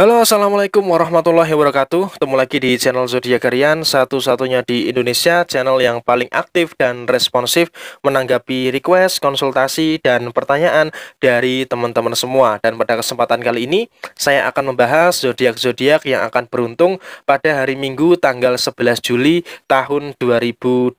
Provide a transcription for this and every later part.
Halo assalamualaikum warahmatullahi wabarakatuh Ketemu lagi di channel Zodiac Harian Satu-satunya di Indonesia Channel yang paling aktif dan responsif Menanggapi request, konsultasi, dan pertanyaan Dari teman-teman semua Dan pada kesempatan kali ini Saya akan membahas zodiak-zodiak yang akan beruntung Pada hari Minggu tanggal 11 Juli tahun 2021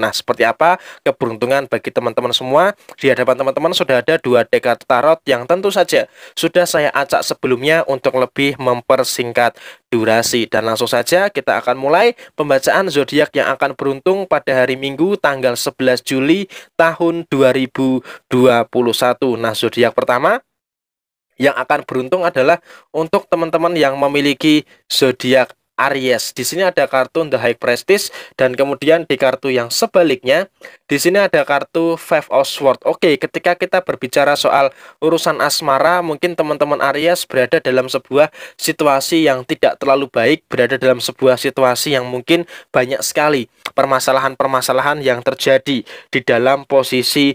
Nah seperti apa keberuntungan bagi teman-teman semua Di hadapan teman-teman sudah ada dua dekat tarot Yang tentu saja sudah saya acak sebelumnya untuk lebih mempersingkat durasi. Dan langsung saja kita akan mulai pembacaan zodiak yang akan beruntung pada hari Minggu tanggal 11 Juli tahun 2021. Nah, zodiak pertama yang akan beruntung adalah untuk teman-teman yang memiliki zodiak Aries. Di sini ada kartu The High Prestige dan kemudian di kartu yang sebaliknya di sini ada kartu Five of Swords. Oke, ketika kita berbicara soal urusan asmara, mungkin teman-teman Aries berada dalam sebuah situasi yang tidak terlalu baik, berada dalam sebuah situasi yang mungkin banyak sekali permasalahan-permasalahan yang terjadi di dalam posisi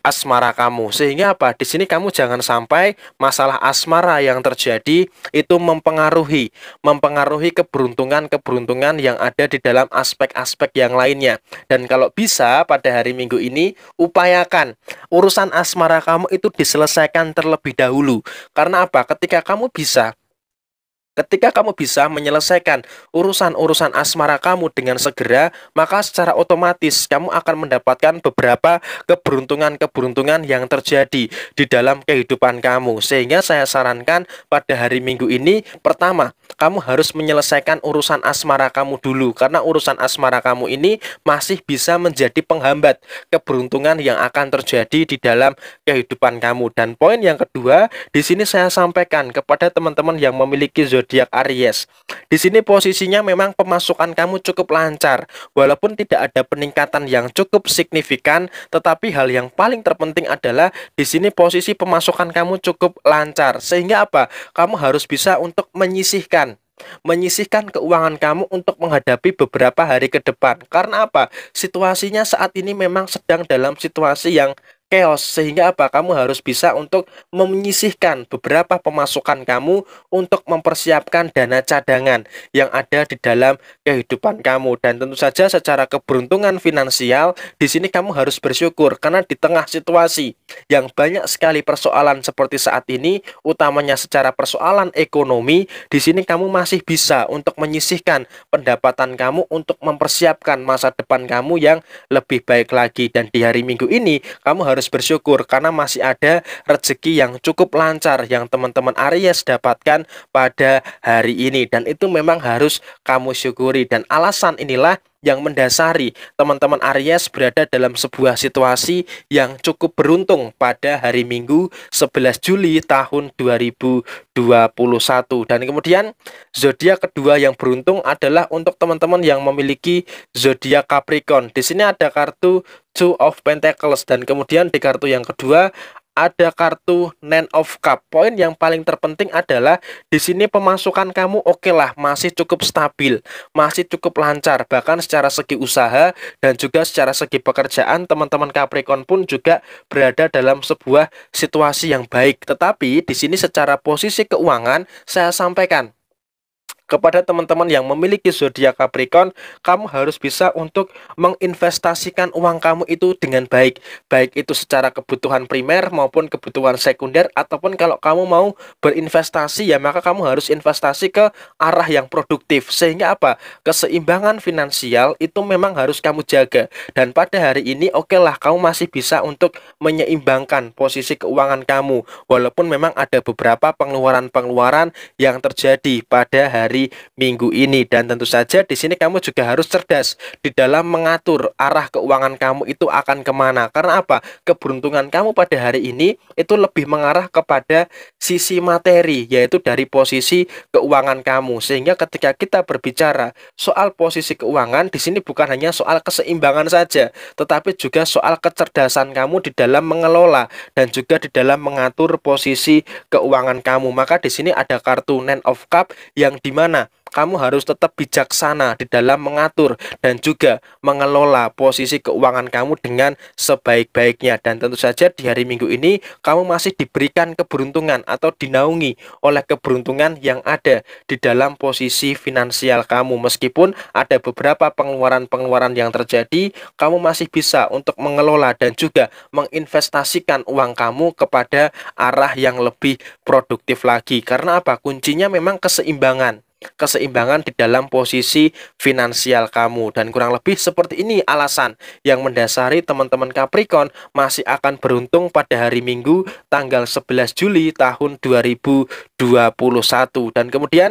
asmara kamu. Sehingga apa? Di sini kamu jangan sampai masalah asmara yang terjadi itu mempengaruhi, mempengaruhi keberuntungan-keberuntungan yang ada di dalam aspek-aspek yang lainnya. Dan kalau bisa pada hari Minggu ini upayakan urusan asmara kamu itu diselesaikan terlebih dahulu. Karena apa? Ketika kamu bisa Ketika kamu bisa menyelesaikan urusan-urusan asmara kamu dengan segera, maka secara otomatis kamu akan mendapatkan beberapa keberuntungan-keberuntungan yang terjadi di dalam kehidupan kamu. Sehingga saya sarankan pada hari Minggu ini, pertama, kamu harus menyelesaikan urusan asmara kamu dulu karena urusan asmara kamu ini masih bisa menjadi penghambat keberuntungan yang akan terjadi di dalam kehidupan kamu. Dan poin yang kedua, di sini saya sampaikan kepada teman-teman yang memiliki zona zodiak Aries. Di sini posisinya memang pemasukan kamu cukup lancar, walaupun tidak ada peningkatan yang cukup signifikan, tetapi hal yang paling terpenting adalah di sini posisi pemasukan kamu cukup lancar. Sehingga apa? Kamu harus bisa untuk menyisihkan menyisihkan keuangan kamu untuk menghadapi beberapa hari ke depan. Karena apa? Situasinya saat ini memang sedang dalam situasi yang chaos sehingga apa kamu harus bisa untuk menyisihkan beberapa pemasukan kamu untuk mempersiapkan dana cadangan yang ada di dalam kehidupan kamu dan tentu saja secara keberuntungan finansial di sini kamu harus bersyukur karena di tengah situasi yang banyak sekali persoalan seperti saat ini utamanya secara persoalan ekonomi di sini kamu masih bisa untuk menyisihkan pendapatan kamu untuk mempersiapkan masa depan kamu yang lebih baik lagi dan di hari Minggu ini kamu harus harus bersyukur karena masih ada rezeki yang cukup lancar yang teman-teman Aries dapatkan pada hari ini dan itu memang harus kamu syukuri dan alasan inilah yang mendasari teman-teman Aries berada dalam sebuah situasi yang cukup beruntung pada hari Minggu 11 Juli tahun 2021 dan kemudian zodiak kedua yang beruntung adalah untuk teman-teman yang memiliki zodiak Capricorn. Di sini ada kartu Two of Pentacles dan kemudian di kartu yang kedua ada kartu Nine of Cup. Poin yang paling terpenting adalah di sini pemasukan kamu oke okay lah, masih cukup stabil, masih cukup lancar, bahkan secara segi usaha dan juga secara segi pekerjaan teman-teman Capricorn pun juga berada dalam sebuah situasi yang baik. Tetapi di sini secara posisi keuangan saya sampaikan kepada teman-teman yang memiliki zodiak Capricorn, kamu harus bisa untuk menginvestasikan uang kamu itu dengan baik, baik itu secara kebutuhan primer maupun kebutuhan sekunder ataupun kalau kamu mau berinvestasi ya maka kamu harus investasi ke arah yang produktif. Sehingga apa? Keseimbangan finansial itu memang harus kamu jaga dan pada hari ini oke okay lah kamu masih bisa untuk menyeimbangkan posisi keuangan kamu walaupun memang ada beberapa pengeluaran-pengeluaran yang terjadi pada hari minggu ini dan tentu saja di sini kamu juga harus cerdas di dalam mengatur arah keuangan kamu itu akan kemana karena apa keberuntungan kamu pada hari ini itu lebih mengarah kepada sisi materi yaitu dari posisi keuangan kamu sehingga ketika kita berbicara soal posisi keuangan di sini bukan hanya soal keseimbangan saja tetapi juga soal kecerdasan kamu di dalam mengelola dan juga di dalam mengatur posisi keuangan kamu maka di sini ada kartu Nine of Cup yang dimana mana kamu harus tetap bijaksana di dalam mengatur dan juga mengelola posisi keuangan kamu dengan sebaik-baiknya dan tentu saja di hari Minggu ini kamu masih diberikan keberuntungan atau dinaungi oleh keberuntungan yang ada di dalam posisi finansial kamu meskipun ada beberapa pengeluaran-pengeluaran yang terjadi kamu masih bisa untuk mengelola dan juga menginvestasikan uang kamu kepada arah yang lebih produktif lagi karena apa kuncinya memang keseimbangan keseimbangan di dalam posisi finansial kamu dan kurang lebih seperti ini alasan yang mendasari teman-teman Capricorn masih akan beruntung pada hari Minggu tanggal 11 Juli tahun 2021 dan kemudian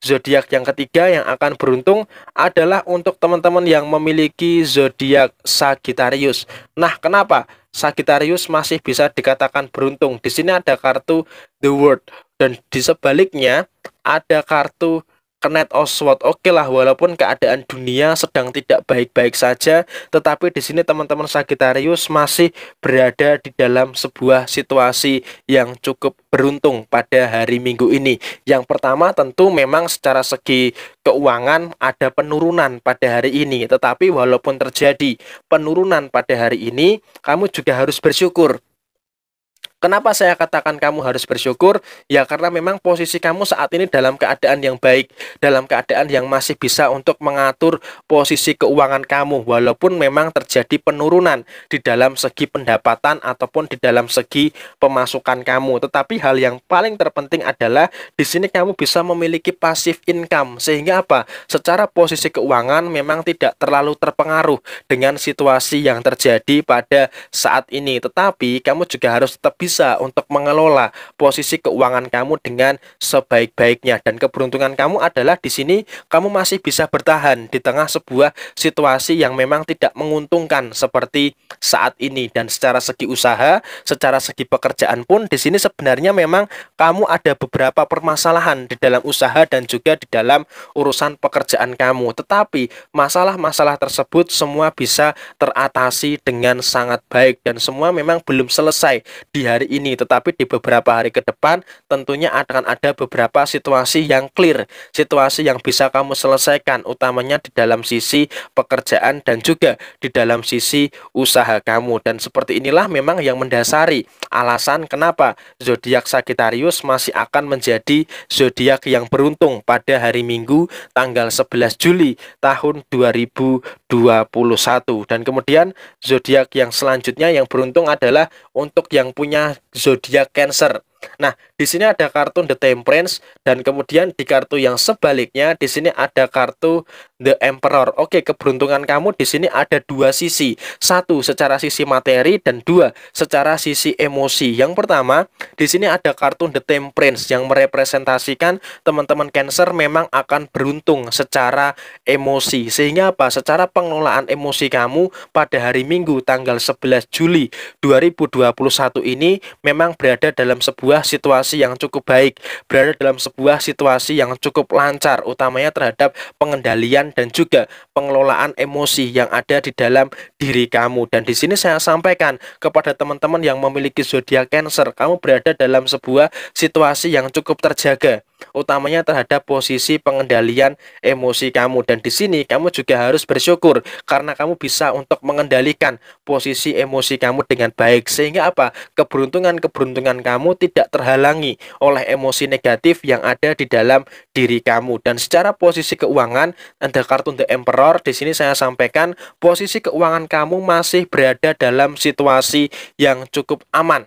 zodiak yang ketiga yang akan beruntung adalah untuk teman-teman yang memiliki zodiak Sagittarius. Nah, kenapa Sagittarius masih bisa dikatakan beruntung? Di sini ada kartu The World dan di sebaliknya ada kartu Kenet Oswald oke okay lah walaupun keadaan dunia sedang tidak baik-baik saja tetapi di sini teman-teman Sagittarius masih berada di dalam sebuah situasi yang cukup beruntung pada hari Minggu ini yang pertama tentu memang secara segi keuangan ada penurunan pada hari ini tetapi walaupun terjadi penurunan pada hari ini kamu juga harus bersyukur Kenapa saya katakan kamu harus bersyukur? Ya karena memang posisi kamu saat ini dalam keadaan yang baik, dalam keadaan yang masih bisa untuk mengatur posisi keuangan kamu walaupun memang terjadi penurunan di dalam segi pendapatan ataupun di dalam segi pemasukan kamu. Tetapi hal yang paling terpenting adalah di sini kamu bisa memiliki pasif income sehingga apa? Secara posisi keuangan memang tidak terlalu terpengaruh dengan situasi yang terjadi pada saat ini. Tetapi kamu juga harus tetap bisa bisa untuk mengelola posisi keuangan kamu dengan sebaik-baiknya dan keberuntungan kamu adalah di sini kamu masih bisa bertahan di tengah sebuah situasi yang memang tidak menguntungkan seperti saat ini dan secara segi usaha, secara segi pekerjaan pun di sini sebenarnya memang kamu ada beberapa permasalahan di dalam usaha dan juga di dalam urusan pekerjaan kamu. Tetapi masalah-masalah tersebut semua bisa teratasi dengan sangat baik dan semua memang belum selesai di hari hari ini, tetapi di beberapa hari ke depan tentunya akan ada beberapa situasi yang clear, situasi yang bisa kamu selesaikan, utamanya di dalam sisi pekerjaan dan juga di dalam sisi usaha kamu. Dan seperti inilah memang yang mendasari alasan kenapa zodiak Sagittarius masih akan menjadi zodiak yang beruntung pada hari Minggu tanggal 11 Juli tahun 2021. Dan kemudian zodiak yang selanjutnya yang beruntung adalah untuk yang punya zodiak Cancer. Nah, di sini ada kartu The Temperance dan kemudian di kartu yang sebaliknya di sini ada kartu The Emperor. Oke, keberuntungan kamu di sini ada dua sisi. Satu secara sisi materi dan dua secara sisi emosi. Yang pertama, di sini ada kartun The Temperance yang merepresentasikan teman-teman Cancer memang akan beruntung secara emosi. Sehingga apa? Secara pengelolaan emosi kamu pada hari Minggu tanggal 11 Juli 2021 ini memang berada dalam sebuah situasi yang cukup baik, berada dalam sebuah situasi yang cukup lancar utamanya terhadap pengendalian dan juga pengelolaan emosi yang ada di dalam diri kamu. Dan di sini saya sampaikan kepada teman-teman yang memiliki zodiak Cancer, kamu berada dalam sebuah situasi yang cukup terjaga utamanya terhadap posisi pengendalian emosi kamu dan di sini kamu juga harus bersyukur karena kamu bisa untuk mengendalikan posisi emosi kamu dengan baik sehingga apa keberuntungan-keberuntungan kamu tidak terhalangi oleh emosi negatif yang ada di dalam diri kamu dan secara posisi keuangan Anda ada kartun The Emperor, di sini saya sampaikan posisi keuangan kamu masih berada dalam situasi yang cukup aman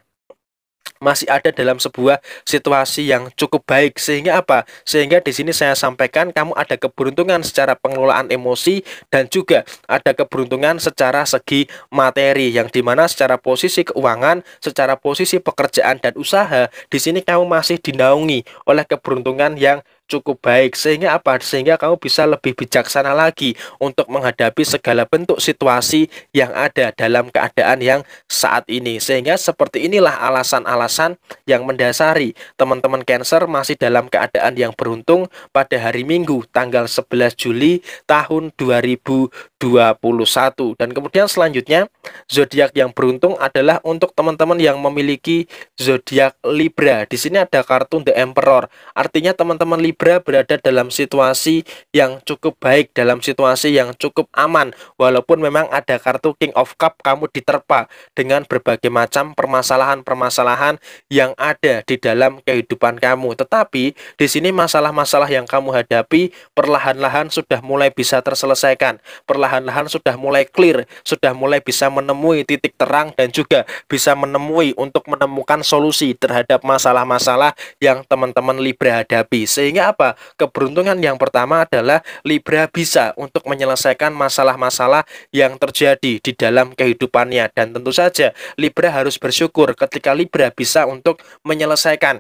masih ada dalam sebuah situasi yang cukup baik sehingga apa sehingga di sini saya sampaikan kamu ada keberuntungan secara pengelolaan emosi dan juga ada keberuntungan secara segi materi yang dimana secara posisi keuangan secara posisi pekerjaan dan usaha di sini kamu masih dinaungi oleh keberuntungan yang cukup baik sehingga apa sehingga kamu bisa lebih bijaksana lagi untuk menghadapi segala bentuk situasi yang ada dalam keadaan yang saat ini sehingga seperti inilah alasan-alasan yang mendasari teman-teman Cancer masih dalam keadaan yang beruntung pada hari Minggu tanggal 11 Juli tahun 2021 dan kemudian selanjutnya zodiak yang beruntung adalah untuk teman-teman yang memiliki zodiak Libra. Di sini ada kartu The Emperor. Artinya teman-teman Libra berada dalam situasi yang cukup baik, dalam situasi yang cukup aman. Walaupun memang ada kartu King of Cup kamu diterpa dengan berbagai macam permasalahan-permasalahan yang ada di dalam kehidupan kamu. Tetapi di sini masalah-masalah yang kamu hadapi perlahan-lahan sudah mulai bisa terselesaikan. Perlahan-lahan sudah mulai clear, sudah mulai bisa menemui titik terang dan juga bisa menemui untuk menemukan solusi terhadap masalah-masalah yang teman-teman Libra hadapi. Sehingga apa? Keberuntungan yang pertama adalah Libra bisa untuk menyelesaikan masalah-masalah yang terjadi di dalam kehidupannya dan tentu saja Libra harus bersyukur ketika Libra bisa untuk menyelesaikan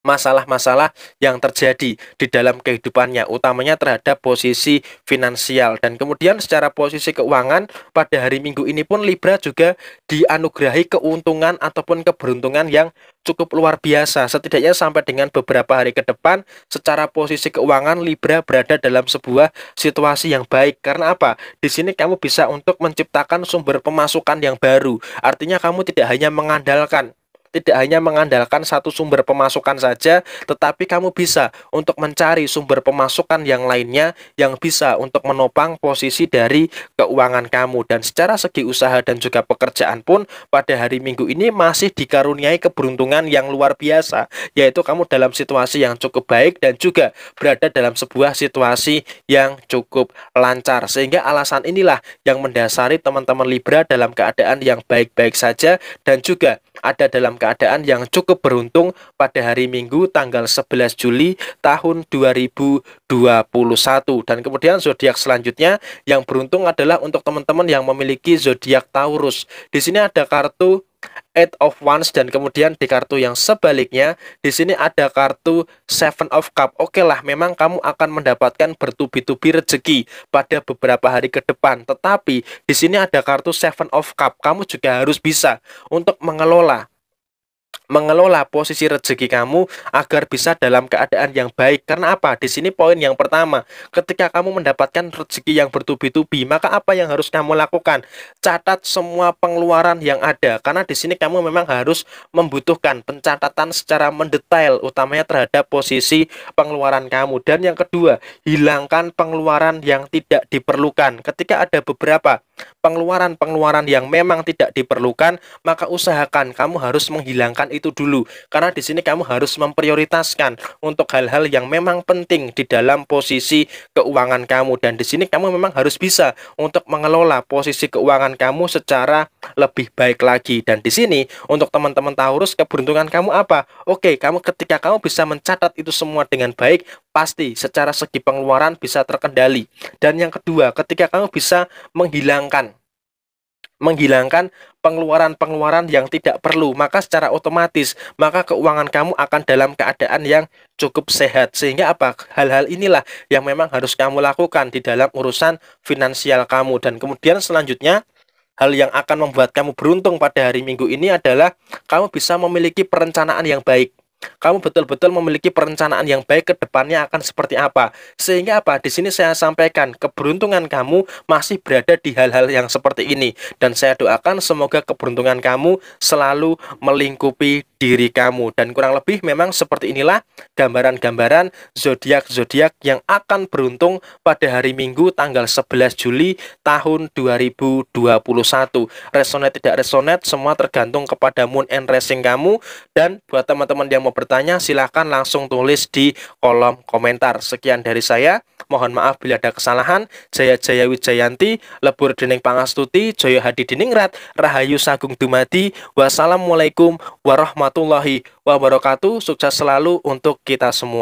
masalah-masalah yang terjadi di dalam kehidupannya, utamanya terhadap posisi finansial. Dan kemudian secara posisi keuangan, pada hari Minggu ini pun Libra juga dianugerahi keuntungan ataupun keberuntungan yang cukup luar biasa. Setidaknya sampai dengan beberapa hari ke depan, secara posisi keuangan Libra berada dalam sebuah situasi yang baik. Karena apa? Di sini kamu bisa untuk menciptakan sumber pemasukan yang baru. Artinya kamu tidak hanya mengandalkan tidak hanya mengandalkan satu sumber pemasukan saja, tetapi kamu bisa untuk mencari sumber pemasukan yang lainnya yang bisa untuk menopang posisi dari keuangan kamu. Dan secara segi usaha dan juga pekerjaan pun pada hari Minggu ini masih dikaruniai keberuntungan yang luar biasa, yaitu kamu dalam situasi yang cukup baik dan juga berada dalam sebuah situasi yang cukup lancar. Sehingga alasan inilah yang mendasari teman-teman Libra dalam keadaan yang baik-baik saja dan juga ada dalam keadaan yang cukup beruntung pada hari Minggu tanggal 11 Juli tahun 2021 dan kemudian zodiak selanjutnya yang beruntung adalah untuk teman-teman yang memiliki zodiak Taurus. Di sini ada kartu Eight of Wands dan kemudian di kartu yang sebaliknya di sini ada kartu Seven of Cup. Oke lah, memang kamu akan mendapatkan bertubi-tubi rezeki pada beberapa hari ke depan. Tetapi di sini ada kartu Seven of Cup. Kamu juga harus bisa untuk mengelola mengelola posisi rezeki kamu agar bisa dalam keadaan yang baik. Karena apa? Di sini poin yang pertama, ketika kamu mendapatkan rezeki yang bertubi-tubi, maka apa yang harus kamu lakukan? Catat semua pengeluaran yang ada. Karena di sini kamu memang harus membutuhkan pencatatan secara mendetail utamanya terhadap posisi pengeluaran kamu. Dan yang kedua, hilangkan pengeluaran yang tidak diperlukan. Ketika ada beberapa pengeluaran-pengeluaran yang memang tidak diperlukan, maka usahakan kamu harus menghilangkan itu dulu. Karena di sini kamu harus memprioritaskan untuk hal-hal yang memang penting di dalam posisi keuangan kamu dan di sini kamu memang harus bisa untuk mengelola posisi keuangan kamu secara lebih baik lagi. Dan di sini untuk teman-teman Taurus keberuntungan kamu apa? Oke, kamu ketika kamu bisa mencatat itu semua dengan baik, pasti secara segi pengeluaran bisa terkendali. Dan yang kedua, ketika kamu bisa menghilangkan menghilangkan pengeluaran-pengeluaran yang tidak perlu, maka secara otomatis maka keuangan kamu akan dalam keadaan yang cukup sehat. Sehingga apa? Hal-hal inilah yang memang harus kamu lakukan di dalam urusan finansial kamu dan kemudian selanjutnya hal yang akan membuat kamu beruntung pada hari Minggu ini adalah kamu bisa memiliki perencanaan yang baik. Kamu betul-betul memiliki perencanaan yang baik ke depannya akan seperti apa. Sehingga apa? Di sini saya sampaikan, keberuntungan kamu masih berada di hal-hal yang seperti ini. Dan saya doakan semoga keberuntungan kamu selalu melingkupi diri kamu dan kurang lebih memang seperti inilah gambaran-gambaran zodiak-zodiak yang akan beruntung pada hari Minggu tanggal 11 Juli tahun 2021 resonate tidak resonate semua tergantung kepada moon and racing kamu dan buat teman-teman yang mau bertanya silahkan langsung tulis di kolom komentar sekian dari saya mohon maaf bila ada kesalahan Jaya Jaya Wijayanti Lebur Dening Pangastuti Joyo Hadi Diningrat Rahayu Sagung Dumadi Wassalamualaikum warahmatullahi warahmatullahi wabarakatuh. Sukses selalu untuk kita semua.